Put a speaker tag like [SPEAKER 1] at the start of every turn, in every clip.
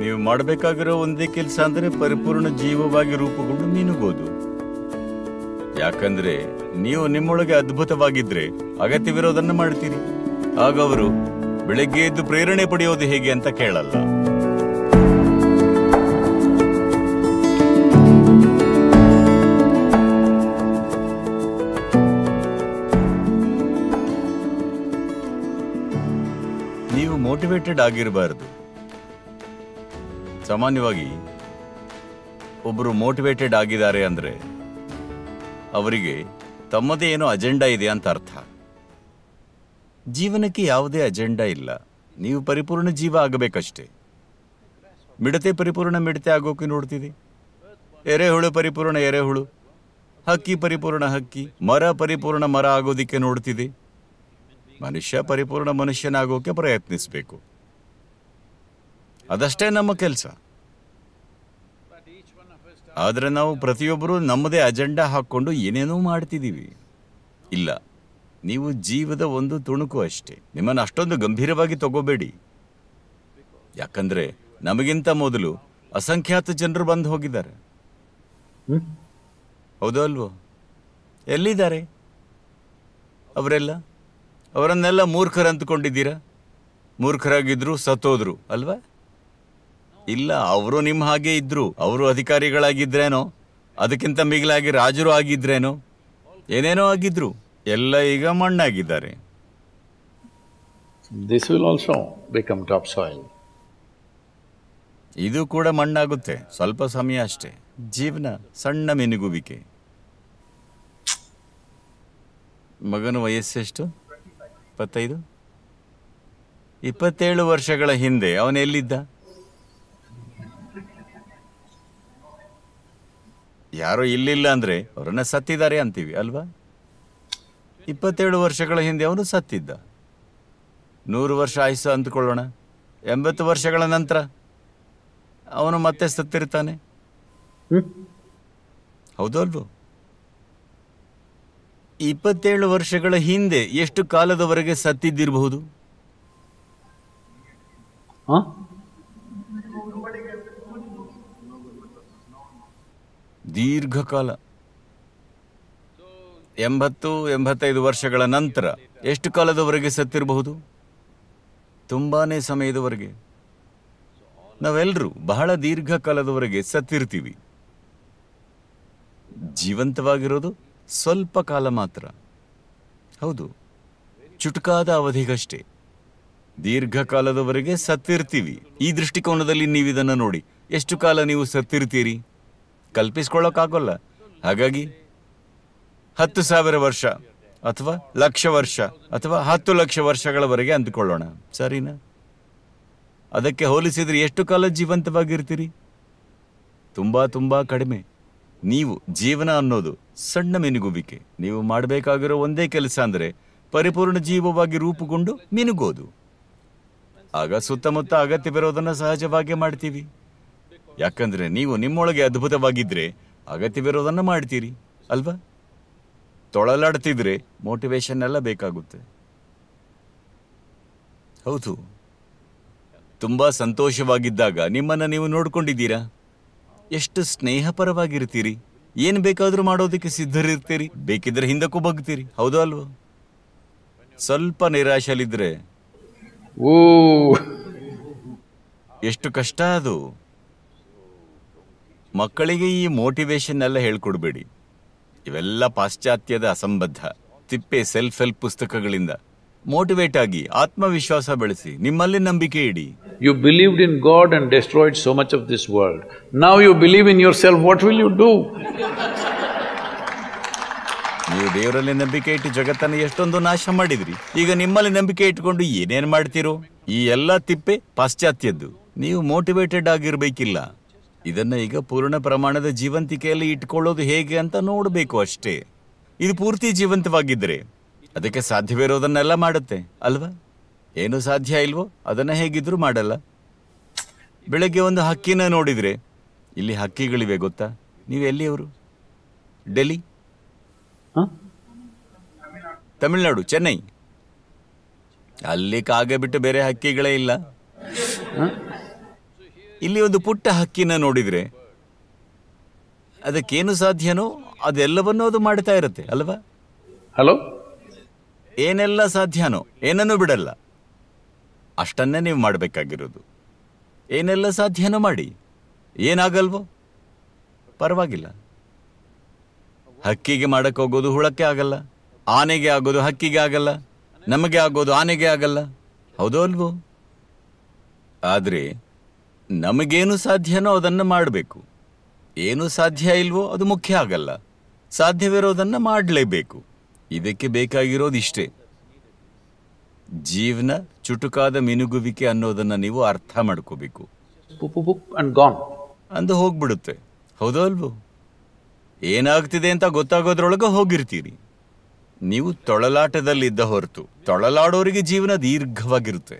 [SPEAKER 1] ನೀವು ಮಾಡಬೇಕಾಗಿರೋ ಒಂದೇ ಕೆಲಸ ಅಂದ್ರೆ ಪರಿಪೂರ್ಣ ಜೀವವಾಗಿ ರೂಪುಗೊಂಡು ಮೀನುಗೋದು ಯಾಕಂದ್ರೆ ನೀವು ನಿಮ್ಮೊಳಗೆ ಅದ್ಭುತವಾಗಿದ್ರೆ ಅಗತ್ಯವಿರೋದನ್ನ ಮಾಡ್ತೀರಿ ಆಗ ಅವರು ಬೆಳಗ್ಗೆ ಎದ್ದು ಪ್ರೇರಣೆ ಪಡೆಯೋದು ಹೇಗೆ ಅಂತ ಕೇಳಲ್ಲ ನೀವು ಮೋಟಿವೇಟೆಡ್ ಆಗಿರಬಾರದು ಸಾಮಾನ್ಯವಾಗಿ ಒಬ್ಬರು ಮೋಟಿವೇಟೆಡ್ ಆಗಿದ್ದಾರೆ ಅಂದರೆ ಅವರಿಗೆ ತಮ್ಮದೇ ಏನೋ ಅಜೆಂಡಾ ಇದೆ ಅಂತ ಅರ್ಥ ಜೀವನಕ್ಕೆ ಯಾವುದೇ ಅಜೆಂಡಾ ಇಲ್ಲ ನೀವು ಪರಿಪೂರ್ಣ ಜೀವ ಆಗಬೇಕಷ್ಟೇ ಮಿಡತೆ ಪರಿಪೂರ್ಣ ಮಿಡತೆ ಆಗೋಕೆ ನೋಡ್ತೀವಿ ಎರೆಹುಳು ಪರಿಪೂರ್ಣ ಎರೆಹುಳು ಹಕ್ಕಿ ಪರಿಪೂರ್ಣ ಹಕ್ಕಿ ಮರ ಪರಿಪೂರ್ಣ ಮರ ಆಗೋದಿಕ್ಕೆ ನೋಡ್ತಿದೆ ಮನುಷ್ಯ ಪರಿಪೂರ್ಣ ಮನುಷ್ಯನಾಗೋಕೆ ಪ್ರಯತ್ನಿಸಬೇಕು ಅದಷ್ಟೇ ನಮ್ಮ ಕೆಲಸ ಆದರೆ ನಾವು ಪ್ರತಿಯೊಬ್ಬರು ನಮ್ಮದೇ ಅಜೆಂಡಾ ಹಾಕ್ಕೊಂಡು ಏನೇನೋ ಮಾಡ್ತಿದ್ದೀವಿ ಇಲ್ಲ ನೀವು ಜೀವದ ಒಂದು ತುಣುಕು ಅಷ್ಟೇ ನಿಮ್ಮನ್ನು ಅಷ್ಟೊಂದು ಗಂಭೀರವಾಗಿ ತಗೋಬೇಡಿ ಯಾಕಂದ್ರೆ ನಮಗಿಂತ ಮೊದಲು ಅಸಂಖ್ಯಾತ ಜನರು ಬಂದು ಹೋಗಿದ್ದಾರೆ ಹೌದೋ ಅಲ್ವೋ ಎಲ್ಲಿದ್ದಾರೆ ಅವರೆಲ್ಲ ಅವರನ್ನೆಲ್ಲ ಮೂರ್ಖರಂತಕೊಂಡಿದ್ದೀರಾ ಮೂರ್ಖರಾಗಿದ್ರು ಸತ್ತೋದ್ರು ಅಲ್ವಾ ಇಲ್ಲ ಅವರು ನಿಮ್ಮ ಹಾಗೆ ಇದ್ರು ಅವರು ಅಧಿಕಾರಿಗಳಾಗಿದ್ರೇನೋ ಅದಕ್ಕಿಂತ ಮಿಗಿಲಾಗಿ ರಾಜರು ಆಗಿದ್ರೇನೋ ಏನೇನೋ ಆಗಿದ್ರು ಎಲ್ಲ ಈಗ ಮಣ್ಣಾಗಿದ್ದಾರೆ ಇದು ಕೂಡ ಮಣ್ಣಾಗುತ್ತೆ ಸ್ವಲ್ಪ ಸಮಯ ಅಷ್ಟೇ ಜೀವನ ಸಣ್ಣ ಮಿನುಗುವಿಕೆ ಮಗನ ವಯಸ್ಸೆಷ್ಟು ಇಪ್ಪತ್ತೈದು ಇಪ್ಪತ್ತೇಳು ವರ್ಷಗಳ ಹಿಂದೆ ಅವನೆಲ್ಲಿದ್ದ ಯಾರು ಇಲ್ಲಿಲ್ಲ ಅಂದ್ರೆ ಅವರನ್ನ ಸತ್ತಿದ್ದಾರೆ ಅಂತೀವಿ ಅಲ್ವಾ ಇಪ್ಪತ್ತೇಳು ವರ್ಷಗಳ ಹಿಂದೆ ಅವನು ಸತ್ತಿದ್ದ ನೂರು ವರ್ಷ ಆಯಿಸು ಅಂದ್ಕೊಳ್ಳೋಣ ಎಂಬತ್ತು ವರ್ಷಗಳ ನಂತರ ಅವನು ಮತ್ತೆ ಸತ್ತಿರ್ತಾನೆ ಹೌದು ಅಲ್ವೋ ಇಪ್ಪತ್ತೇಳು ವರ್ಷಗಳ ಹಿಂದೆ ಎಷ್ಟು ಕಾಲದವರೆಗೆ ಸತ್ತಿದ್ದಿರಬಹುದು ದೀರ್ಘಕಾಲ ಎಂಬತ್ತು ಎಂಬತ್ತೈದು ವರ್ಷಗಳ ನಂತರ ಎಷ್ಟು ಕಾಲದವರೆಗೆ ಸತ್ತಿರಬಹುದು ತುಂಬಾ ಸಮಯದವರೆಗೆ ನಾವೆಲ್ಲರೂ ಬಹಳ ದೀರ್ಘಕಾಲದವರೆಗೆ ಸತ್ತಿರ್ತೀವಿ ಜೀವಂತವಾಗಿರೋದು ಸ್ವಲ್ಪ ಕಾಲ ಮಾತ್ರ ಹೌದು ಚುಟುಕಾದ ಅವಧಿಗಷ್ಟೇ ದೀರ್ಘಕಾಲದವರೆಗೆ ಸತ್ತಿರ್ತೀವಿ ಈ ದೃಷ್ಟಿಕೋನದಲ್ಲಿ ನೀವು ಇದನ್ನು ನೋಡಿ ಎಷ್ಟು ಕಾಲ ನೀವು ಸತ್ತಿರ್ತೀರಿ ಕಲ್ಪಿಸ್ಕೊಳ್ಳೋಕ್ಕಾಗೋಲ್ಲ ಹಾಗಾಗಿ ಹತ್ತು ಸಾವಿರ ವರ್ಷ ಅಥವಾ ಲಕ್ಷ ವರ್ಷ ಅಥವಾ ಹತ್ತು ಲಕ್ಷ ವರ್ಷಗಳವರೆಗೆ ಅಂದುಕೊಳ್ಳೋಣ ಸರಿನಾ ಅದಕ್ಕೆ ಹೋಲಿಸಿದ್ರೆ ಎಷ್ಟು ಕಾಲ ಜೀವಂತವಾಗಿರ್ತೀರಿ ತುಂಬ ತುಂಬ ಕಡಿಮೆ ನೀವು ಜೀವನ ಅನ್ನೋದು ಸಣ್ಣ ಮಿನುಗುವಿಕೆ ನೀವು ಮಾಡಬೇಕಾಗಿರೋ ಒಂದೇ ಕೆಲಸ ಅಂದರೆ ಪರಿಪೂರ್ಣ ಜೀವವಾಗಿ ರೂಪುಗೊಂಡು ಮಿನುಗೋದು ಆಗ ಸುತ್ತಮುತ್ತ ಅಗತ್ಯವಿರೋದನ್ನು ಸಹಜವಾಗಿ ಮಾಡ್ತೀವಿ ಯಾಕಂದ್ರೆ ನೀವು ನಿಮ್ಮೊಳಗೆ ಅದ್ಭುತವಾಗಿದ್ರೆ ಅಗತ್ಯವಿರೋದನ್ನ ಮಾಡ್ತೀರಿ ಅಲ್ವಾ ತೊಳಲಾಡ್ತಿದ್ರೆ ಮೋಟಿವೇಶನ್ ಎಲ್ಲ ಬೇಕಾಗುತ್ತೆ ಹೌದು ತುಂಬಾ ಸಂತೋಷವಾಗಿದ್ದಾಗ ನಿಮ್ಮನ್ನ ನೀವು ನೋಡ್ಕೊಂಡಿದ್ದೀರಾ ಎಷ್ಟು ಸ್ನೇಹಪರವಾಗಿರ್ತೀರಿ ಏನು ಬೇಕಾದರೂ ಮಾಡೋದಕ್ಕೆ ಸಿದ್ಧರಿರ್ತೀರಿ ಬೇಕಿದ್ರೆ ಹಿಂದಕ್ಕೂ ಬಗ್ತೀರಿ ಹೌದಾ ಅಲ್ವಾ ಸ್ವಲ್ಪ ನಿರಾಶಲಿದ್ರೆ ಓ ಎಷ್ಟು ಕಷ್ಟ ಅದು ಮಕ್ಕಳಿಗೆ ಈ ಮೋಟಿವೇಶನ್ ಎಲ್ಲ ಹೇಳ್ಕೊಡ್ಬೇಡಿ ಇವೆಲ್ಲ ಪಾಶ್ಚಾತ್ಯದ ಅಸಂಬದ್ಧ ತಿಪ್ಪೆ ಸೆಲ್ಫ್ ಹೆಲ್ಪ್ ಪುಸ್ತಕಗಳಿಂದ ಮೋಟಿವೇಟ್ ಆಗಿ ಆತ್ಮವಿಶ್ವಾಸ ಬೆಳೆಸಿ ನಿಮ್ಮಲ್ಲಿ ನಂಬಿಕೆ ಇಡಿ you believed in god and destroyed so much of this world now you believe in yourself what will you do ನೀವು ದೇವರಲ್ಲಿ ನಂಬಿಕೆ ಇಟ್ಟು ಜಗತ್ತನ್ನ ಎಷ್ಟೊಂದು ನಾಶ ಮಾಡಿದ್ರಿ ಈಗ ನಿಮ್ಮಲ್ಲಿ ನಂಬಿಕೆ ಇಟ್ಕೊಂಡು ಏನೇನ್ ಮಾಡ್ತಿರೋ ಈ ಎಲ್ಲಾ ತಿಪ್ಪೆ ಪಾಶ್ಚಾತ್ಯದ್ದು ನೀವು ಮೋಟಿವೇಟೆಡ್ ಆಗಿರ್ಬೇಕಿಲ್ಲ ಇದನ್ನ ಈಗ ಪೂರ್ಣ ಪ್ರಮಾಣದ ಜೀವಂತಿಕೆಯಲ್ಲಿ ಇಟ್ಕೊಳ್ಳೋದು ಹೇಗೆ ಅಂತ ನೋಡಬೇಕು ಅಷ್ಟೇ ಇದು ಪೂರ್ತಿ ಜೀವಂತವಾಗಿದ್ರೆ ಅದಕ್ಕೆ ಸಾಧ್ಯವಿರೋದನ್ನೆಲ್ಲ ಮಾಡುತ್ತೆ ಅಲ್ವಾ ಏನು ಸಾಧ್ಯ ಇಲ್ವೋ ಅದನ್ನ ಹೇಗಿದ್ರು ಮಾಡಲ್ಲ ಬೆಳಗ್ಗೆ ಒಂದು ಹಕ್ಕಿನ ನೋಡಿದ್ರೆ ಇಲ್ಲಿ ಹಕ್ಕಿಗಳಿವೆ ಗೊತ್ತಾ ನೀವು ಅವರು ಡೆಲ್ಲಿ ತಮಿಳ್ನಾಡು ಚೆನ್ನೈ ಅಲ್ಲಿ ಕಾಗೆ ಬಿಟ್ಟು ಬೇರೆ ಹಕ್ಕಿಗಳೇ ಇಲ್ಲ ಇಲ್ಲಿ ಒಂದು ಪುಟ್ಟ ಹಕ್ಕಿನ ನೋಡಿದರೆ ಅದಕ್ಕೇನು ಸಾಧ್ಯನೋ ಅದೆಲ್ಲವನ್ನೂ ಅದು ಮಾಡ್ತಾ ಇರುತ್ತೆ ಅಲ್ವಾ ಹಲೋ ಏನೆಲ್ಲ ಸಾಧ್ಯನೋ ಏನನ್ನೂ ಬಿಡಲ್ಲ ಅಷ್ಟನ್ನೇ ನೀವು ಮಾಡಬೇಕಾಗಿರೋದು ಏನೆಲ್ಲ ಸಾಧ್ಯನೋ ಮಾಡಿ ಏನಾಗಲ್ವೋ ಪರವಾಗಿಲ್ಲ ಹಕ್ಕಿಗೆ ಮಾಡಕ್ಕೆ ಹೋಗೋದು ಹುಳಕ್ಕೆ ಆಗಲ್ಲ ಆನೆಗೆ ಆಗೋದು ಹಕ್ಕಿಗೆ ಆಗಲ್ಲ ನಮಗೆ ಆಗೋದು ಆನೆಗೆ ಆಗಲ್ಲ ಹೌದೋ ಅಲ್ವೋ ಆದರೆ ನಮಗೇನು ಸಾಧ್ಯನೋ ಅದನ್ನು ಮಾಡಬೇಕು ಏನು ಸಾಧ್ಯ ಇಲ್ವೋ ಅದು ಮುಖ್ಯ ಆಗಲ್ಲ ಸಾಧ್ಯವಿರೋದನ್ನು ಮಾಡಲೇಬೇಕು ಇದಕ್ಕೆ ಇಷ್ಟೇ ಜೀವನ ಚುಟುಕಾದ ಮಿನುಗುವಿಕೆ ಅನ್ನೋದನ್ನ ನೀವು ಅರ್ಥ ಮಾಡ್ಕೋಬೇಕು ಅಂದು ಹೋಗ್ಬಿಡುತ್ತೆ ಹೌದೋ ಅಲ್ವೋ ಏನಾಗ್ತಿದೆ ಅಂತ ಗೊತ್ತಾಗೋದ್ರೊಳಗೆ ಹೋಗಿರ್ತೀರಿ ನೀವು ತೊಳಲಾಟದಲ್ಲಿದ್ದ ಹೊರತು ತೊಳಲಾಡೋರಿಗೆ ಜೀವನ ದೀರ್ಘವಾಗಿರುತ್ತೆ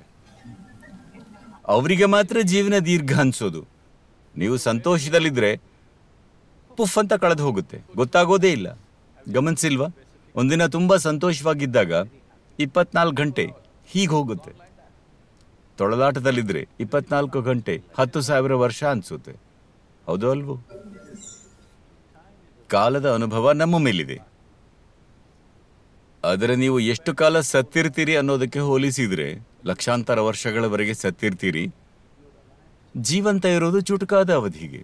[SPEAKER 1] ಅವರಿಗೆ ಮಾತ್ರ ಜೀವನ ದೀರ್ಘ ಅನ್ಸೋದು ನೀವು ಸಂತೋಷದಲ್ಲಿದ್ರೆ ಪುಫ್ ಅಂತ ಕಳೆದು ಹೋಗುತ್ತೆ ಗೊತ್ತಾಗೋದೇ ಇಲ್ಲ ಗಮನಿಸಿಲ್ವಾ ಒಂದಿನ ತುಂಬಾ ಸಂತೋಷವಾಗಿದ್ದಾಗ ಇಪ್ಪತ್ನಾಲ್ಕು ಗಂಟೆ ಹೀಗೆ ಹೋಗುತ್ತೆ ತೊಳಲಾಟದಲ್ಲಿದ್ದರೆ ಇಪ್ಪತ್ನಾಲ್ಕು ಗಂಟೆ ಹತ್ತು ಸಾವಿರ ವರ್ಷ ಅನ್ಸುತ್ತೆ ಹೌದು ಅಲ್ವೋ ಕಾಲದ ಅನುಭವ ನಮ್ಮ ಮೇಲಿದೆ ಆದರೆ ನೀವು ಎಷ್ಟು ಕಾಲ ಸತ್ತಿರ್ತೀರಿ ಅನ್ನೋದಕ್ಕೆ ಹೋಲಿಸಿದರೆ ಲಕ್ಷಾಂತರ ವರ್ಷಗಳವರೆಗೆ ಸತ್ತಿರ್ತೀರಿ ಜೀವಂತ ಇರೋದು ಚುಟುಕಾದ ಅವಧಿಗೆ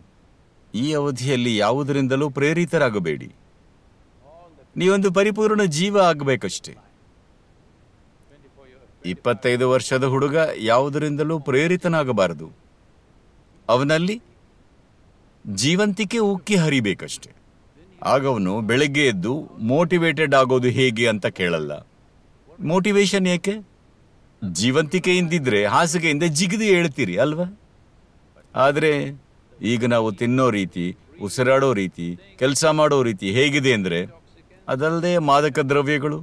[SPEAKER 1] ಈ ಅವಧಿಯಲ್ಲಿ ಯಾವುದರಿಂದಲೂ ಪ್ರೇರಿತರಾಗಬೇಡಿ ನೀವೊಂದು ಪರಿಪೂರ್ಣ ಜೀವ ಆಗಬೇಕಷ್ಟೇ ಇಪ್ಪತ್ತೈದು ವರ್ಷದ ಹುಡುಗ ಯಾವುದರಿಂದಲೂ ಪ್ರೇರಿತನಾಗಬಾರದು ಅವನಲ್ಲಿ ಜೀವಂತಿಕೆ ಉಕ್ಕಿ ಹರಿಬೇಕಷ್ಟೆ ಆಗ ಅವನು ಬೆಳಗ್ಗೆ ಎದ್ದು ಮೋಟಿವೇಟೆಡ್ ಆಗೋದು ಹೇಗೆ ಅಂತ ಕೇಳಲ್ಲ ಮೋಟಿವೇಶನ್ ಏಕೆ ಜೀವಂತಿಕೆಯಿಂದಿದ್ರೆ ಹಾಸಿಗೆಯಿಂದ ಜಿಗಿದು ಹೇಳ್ತೀರಿ ಅಲ್ವಾ ಆದರೆ ಈಗ ನಾವು ತಿನ್ನೋ ರೀತಿ ಉಸಿರಾಡೋ ರೀತಿ ಕೆಲಸ ಮಾಡೋ ರೀತಿ ಹೇಗಿದೆ ಅಂದರೆ ಅದಲ್ಲದೆ ಮಾದಕ ದ್ರವ್ಯಗಳು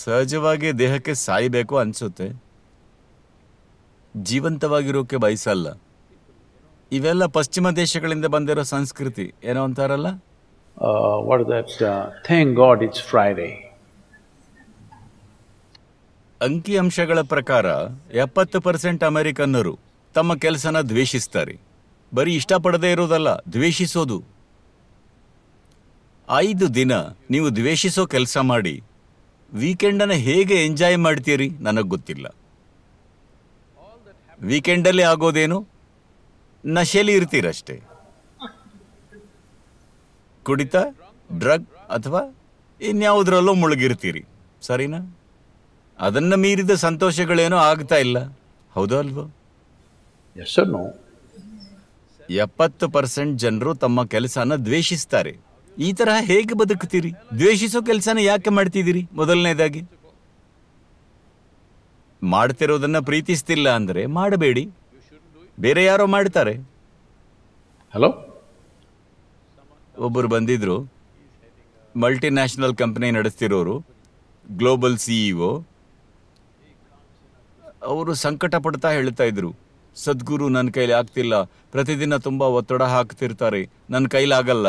[SPEAKER 1] ಸಹಜವಾಗಿ ದೇಹಕ್ಕೆ ಸಾಯಬೇಕು ಅನಿಸುತ್ತೆ ಜೀವಂತವಾಗಿರೋಕ್ಕೆ ಬಯಸಲ್ಲ ಇವೆಲ್ಲ ಪಶ್ಚಿಮ ದೇಶಗಳಿಂದ ಬಂದಿರೋ ಸಂಸ್ಕೃತಿ ಏನೋ ಅಂತಾರಲ್ಲ ವಾಟ್ ಗಾಡ್ ಇಟ್ಸ್ ಫ್ರೈಡೇ ಅಂಕಿಅಂಶಗಳ ಪ್ರಕಾರ ಎಪ್ಪತ್ತು ಪರ್ಸೆಂಟ್ ಅಮೆರಿಕನ್ನರು ತಮ್ಮ ಕೆಲಸನ ದ್ವೇಷಿಸ್ತಾರೆ ಬರೀ ಇಷ್ಟಪಡದೇ ಇರೋದಲ್ಲ ದ್ವೇಷಿಸೋದು ಐದು ದಿನ ನೀವು ದ್ವೇಷಿಸೋ ಕೆಲಸ ಮಾಡಿ ವೀಕೆಂಡನ್ನು ಹೇಗೆ ಎಂಜಾಯ್ ಮಾಡ್ತೀರಿ ನನಗೆ ಗೊತ್ತಿಲ್ಲ ವೀಕೆಂಡಲ್ಲಿ ಆಗೋದೇನು ನಶೆಲಿ ಇರ್ತೀರಷ್ಟೇ ಕುಡಿತ ಡ್ರಗ್ ಅಥವಾ ಇನ್ಯಾವುದರಲ್ಲೂ ಮುಳುಗಿರ್ತೀರಿ ಸರಿನಾ ಅದನ್ನು ಮೀರಿದ ಸಂತೋಷಗಳೇನೋ ಆಗ್ತಾ ಇಲ್ಲ ಹೌದು ಅಲ್ವೋ ಎಪ್ಪತ್ತು ಪರ್ಸೆಂಟ್ ಜನರು ತಮ್ಮ ಕೆಲಸನ ದ್ವೇಷಿಸ್ತಾರೆ ಈ ತರಹ ಹೇಗೆ ಬದುಕ್ತೀರಿ ದ್ವೇಷಿಸೋ ಕೆಲಸನ ಯಾಕೆ ಮಾಡ್ತಿದ್ದೀರಿ ಮೊದಲನೇದಾಗಿ ಮಾಡ್ತಿರೋದನ್ನ ಪ್ರೀತಿಸ್ತಿಲ್ಲ ಅಂದರೆ ಮಾಡಬೇಡಿ ಬೇರೆ ಯಾರೋ ಮಾಡ್ತಾರೆ ಹಲೋ ಒಬ್ಬರು ಬಂದಿದ್ರು ಮಲ್ಟಿನ್ಯಾಷನಲ್ ಕಂಪನಿ ನಡೆಸ್ತಿರೋರು ಗ್ಲೋಬಲ್ ಸಿಇಒ ಅವರು ಸಂಕಟ ಪಡ್ತಾ ಹೇಳ್ತಾ ಇದ್ರು ಸದ್ಗುರು ನನ್ನ ಕೈಲಿ ಆಗ್ತಿಲ್ಲ ಪ್ರತಿದಿನ ತುಂಬಾ ಒತ್ತಡ ಹಾಕ್ತಿರ್ತಾರೆ ನನ್ನ ಕೈಲಾಗಲ್ಲ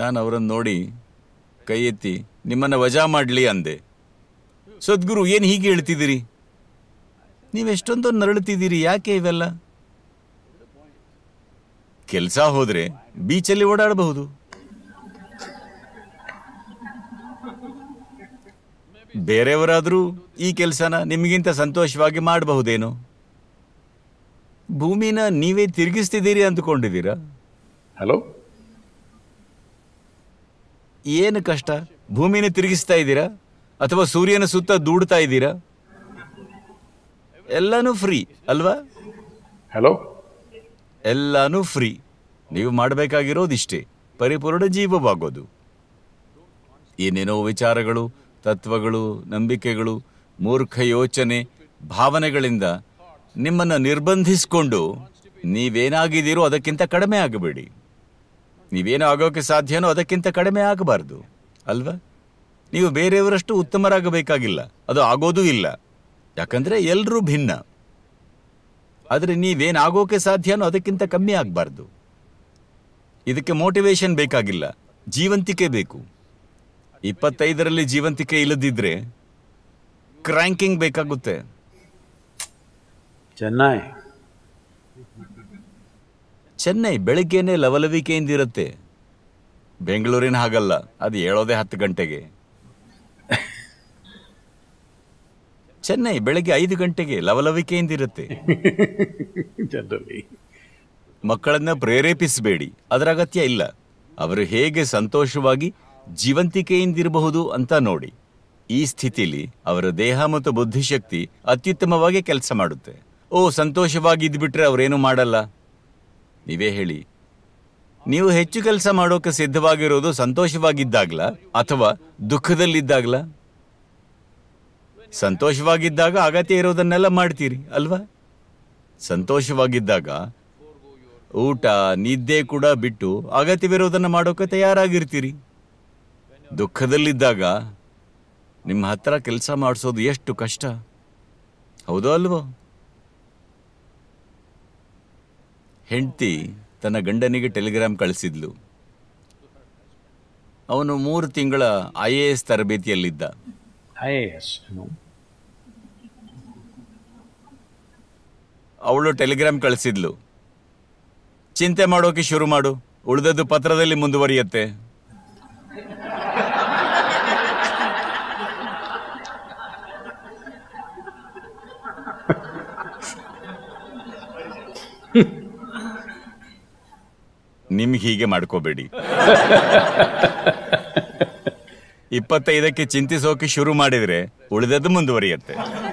[SPEAKER 1] ನಾನು ಅವರನ್ನು ನೋಡಿ ಕೈ ಎತ್ತಿ ನಿಮ್ಮನ್ನು ವಜಾ ಮಾಡಲಿ ಅಂದೆ ಸದ್ಗುರು ಏನು ಹೀಗೆ ಹೇಳ್ತಿದ್ದೀರಿ ನೀವೆಷ್ಟೊಂದು ನರಳುತ್ತಿದ್ದೀರಿ ಯಾಕೆ ಇವೆಲ್ಲ ಕೆಲಸ ಹೋದರೆ ಬೀಚಲ್ಲಿ ಓಡಾಡಬಹುದು ಬೇರೆಯವರಾದರೂ ಈ ಕೆಲಸನ ನಿಮಗಿಂತ ಸಂತೋಷವಾಗಿ ಮಾಡಬಹುದೇನೋ ಭೂಮಿನ ನೀವೇ ತಿರುಗಿಸ್ತಿದ್ದೀರಿ ಅಂದುಕೊಂಡಿದ್ದೀರಾ ಹಲೋ ಏನು ಕಷ್ಟ ಭೂಮಿನ ತಿರುಗಿಸ್ತಾ ಇದ್ದೀರಾ ಅಥವಾ ಸೂರ್ಯನ ಸುತ್ತ ದೂಡ್ತಾ ಇದ್ದೀರಾ ಎಲ್ಲಾನು ಫ್ರೀ ಅಲ್ವಾ ಹಲೋ ಎಲ್ಲಾನು ಫ್ರೀ ನೀವು ಮಾಡಬೇಕಾಗಿರೋದಿಷ್ಟೇ ಪರಿಪೂರ್ಣ ಜೀವವಾಗೋದು ಏನೇನೋ ವಿಚಾರಗಳು ತತ್ವಗಳು ನಂಬಿಕೆಗಳು ಮೂರ್ಖ ಯೋಚನೆ ಭಾವನೆಗಳಿಂದ ನಿಮ್ಮನ್ನು ನಿರ್ಬಂಧಿಸಿಕೊಂಡು ನೀವೇನಾಗಿದ್ದೀರೋ ಅದಕ್ಕಿಂತ ಕಡಿಮೆ ಆಗಬೇಡಿ ನೀವೇನು ಆಗೋಕ್ಕೆ ಸಾಧ್ಯನೋ ಅದಕ್ಕಿಂತ ಕಡಿಮೆ ಆಗಬಾರ್ದು ಅಲ್ವಾ ನೀವು ಬೇರೆಯವರಷ್ಟು ಉತ್ತಮರಾಗಬೇಕಾಗಿಲ್ಲ ಅದು ಆಗೋದೂ ಇಲ್ಲ ಯಾಕಂದರೆ ಎಲ್ಲರೂ ಭಿನ್ನ ಆದರೆ ನೀವೇನಾಗೋಕೆ ಸಾಧ್ಯನೋ ಅದಕ್ಕಿಂತ ಕಮ್ಮಿ ಆಗಬಾರ್ದು ಇದಕ್ಕೆ ಮೋಟಿವೇಶನ್ ಬೇಕಾಗಿಲ್ಲ ಜೀವಂತಿಕೆ ಬೇಕು ಇಪ್ಪತ್ತೈದರಲ್ಲಿ ಜೀವಂತಿಕೆ ಇಲ್ಲದಿದ್ರೆ ಕ್ರ್ಯಾಂಕಿಂಗ್ ಬೇಕಾಗುತ್ತೆ ಚೆನ್ನೈ ಚೆನ್ನೈ ಬೆಳಿಗ್ಗೆನೆ ಲವಲವಿಕೆಯಿಂದ ಇರುತ್ತೆ ಬೆಂಗಳೂರಿನ ಹಾಗಲ್ಲ ಅದು ಹೇಳೋದೆ ಹತ್ತು ಗಂಟೆಗೆ ಚೆನ್ನೈ ಬೆಳಗ್ಗೆ ಐದು ಗಂಟೆಗೆ ಲವಲವಿಕೆಯಿಂದ ಇರುತ್ತೆ ಮಕ್ಕಳನ್ನ ಪ್ರೇರೇಪಿಸಬೇಡಿ ಅದರ ಅಗತ್ಯ ಇಲ್ಲ ಅವರು ಹೇಗೆ ಸಂತೋಷವಾಗಿ ಜೀವಂತಿಕೆಯಿಂದಿರಬಹುದು ಅಂತ ನೋಡಿ ಈ ಸ್ಥಿತಿಲಿ ಅವರ ದೇಹ ಮತ್ತು ಬುದ್ಧಿಶಕ್ತಿ ಅತ್ಯುತ್ತಮವಾಗಿ ಕೆಲಸ ಮಾಡುತ್ತೆ ಓ ಸಂತೋಷವಾಗಿ ಇದ್ಬಿಟ್ರೆ ಅವರೇನು ಮಾಡಲ್ಲ ನೀವೇ ಹೇಳಿ ನೀವು ಹೆಚ್ಚು ಕೆಲಸ ಮಾಡೋಕೆ ಸಿದ್ಧವಾಗಿರೋದು ಸಂತೋಷವಾಗಿದ್ದಾಗ್ಲ ಅಥವಾ ದುಃಖದಲ್ಲಿದ್ದಾಗ್ಲ ಸಂತೋಷವಾಗಿದ್ದಾಗ ಅಗತ್ಯ ಇರೋದನ್ನೆಲ್ಲ ಮಾಡ್ತೀರಿ ಅಲ್ವಾ ಸಂತೋಷವಾಗಿದ್ದಾಗ ಊಟ ನಿದ್ದೆ ಕೂಡ ಬಿಟ್ಟು ಅಗತ್ಯವಿರೋದನ್ನು ಮಾಡೋಕೆ ತಯಾರಾಗಿರ್ತೀರಿ ದುಃಖದಲ್ಲಿದ್ದಾಗ ನಿಮ್ಮ ಹತ್ರ ಕೆಲಸ ಮಾಡಿಸೋದು ಎಷ್ಟು ಕಷ್ಟ ಹೌದೋ ಅಲ್ವೋ ಹೆಂಡ್ತಿ ತನ್ನ ಗಂಡನಿಗೆ ಟೆಲಿಗ್ರಾಮ್ ಕಳಿಸಿದ್ಲು ಅವನು ಮೂರು ತಿಂಗಳ ಐ ಎ ಎಸ್ ತರಬೇತಿಯಲ್ಲಿದ್ದ ಅವಳು ಟೆಲಿಗ್ರಾಮ್ ಕಳಿಸಿದ್ಲು ಚಿಂತೆ ಮಾಡೋಕೆ ಶುರು ಮಾಡು ಉಳಿದದ್ದು ಪತ್ರದಲ್ಲಿ ಮುಂದುವರಿಯತ್ತೆ ನಿಮ್ಗೆ ಹೀಗೆ ಮಾಡ್ಕೋಬೇಡಿ ಇಪ್ಪತ್ತೈದಕ್ಕೆ ಚಿಂತಿಸೋಕೆ ಶುರು ಮಾಡಿದ್ರೆ ಉಳಿದದ್ದು ಮುಂದುವರಿಯುತ್ತೆ